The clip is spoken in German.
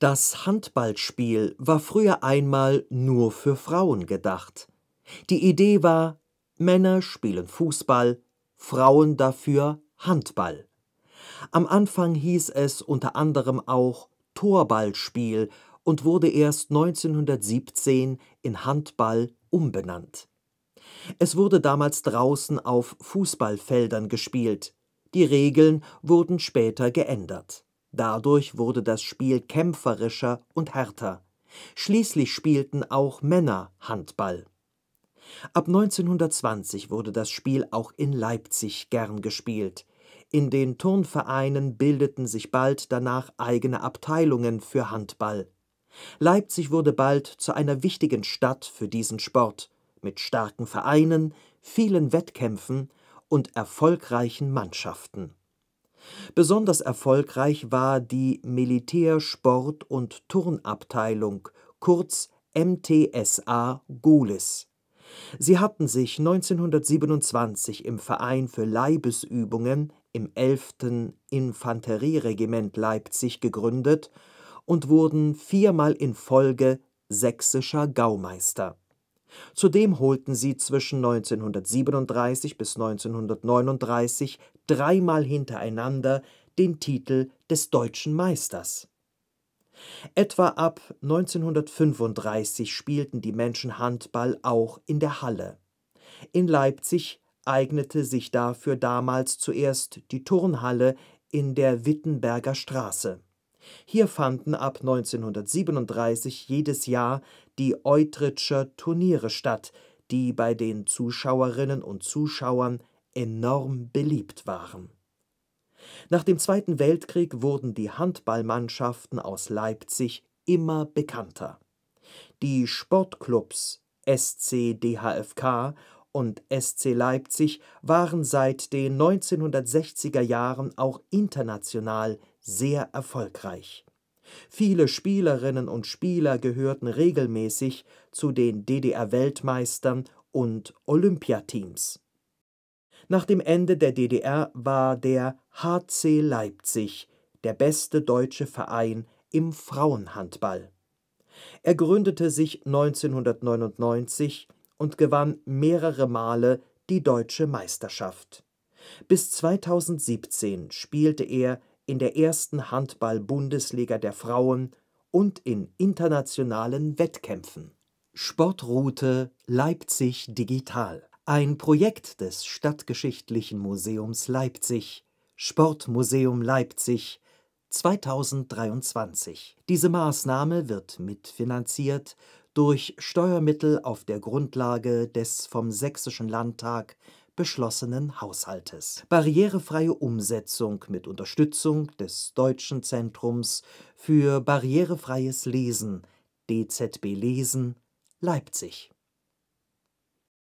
Das Handballspiel war früher einmal nur für Frauen gedacht. Die Idee war, Männer spielen Fußball, Frauen dafür Handball. Am Anfang hieß es unter anderem auch Torballspiel und wurde erst 1917 in Handball umbenannt. Es wurde damals draußen auf Fußballfeldern gespielt. Die Regeln wurden später geändert. Dadurch wurde das Spiel kämpferischer und härter. Schließlich spielten auch Männer Handball. Ab 1920 wurde das Spiel auch in Leipzig gern gespielt. In den Turnvereinen bildeten sich bald danach eigene Abteilungen für Handball. Leipzig wurde bald zu einer wichtigen Stadt für diesen Sport, mit starken Vereinen, vielen Wettkämpfen und erfolgreichen Mannschaften Besonders erfolgreich war die Militär Sport und Turnabteilung, kurz MTSA Gohlis. Sie hatten sich 1927 im Verein für Leibesübungen im 11. Infanterieregiment Leipzig gegründet und wurden viermal in Folge sächsischer Gaumeister Zudem holten sie zwischen 1937 bis 1939 dreimal hintereinander den Titel des Deutschen Meisters. Etwa ab 1935 spielten die Menschen Handball auch in der Halle. In Leipzig eignete sich dafür damals zuerst die Turnhalle in der Wittenberger Straße hier fanden ab 1937 jedes Jahr die Eutritscher Turniere statt, die bei den Zuschauerinnen und Zuschauern enorm beliebt waren. Nach dem Zweiten Weltkrieg wurden die Handballmannschaften aus Leipzig immer bekannter. Die Sportclubs SC DHFK und SC Leipzig waren seit den 1960er Jahren auch international sehr erfolgreich. Viele Spielerinnen und Spieler gehörten regelmäßig zu den DDR-Weltmeistern und Olympiateams. Nach dem Ende der DDR war der HC Leipzig der beste deutsche Verein im Frauenhandball. Er gründete sich 1999 und gewann mehrere Male die deutsche Meisterschaft. Bis 2017 spielte er in der ersten Handball-Bundesliga der Frauen und in internationalen Wettkämpfen. Sportroute Leipzig digital. Ein Projekt des Stadtgeschichtlichen Museums Leipzig, Sportmuseum Leipzig 2023. Diese Maßnahme wird mitfinanziert durch Steuermittel auf der Grundlage des vom Sächsischen Landtag beschlossenen Haushaltes. Barrierefreie Umsetzung mit Unterstützung des Deutschen Zentrums für barrierefreies Lesen DZB Lesen Leipzig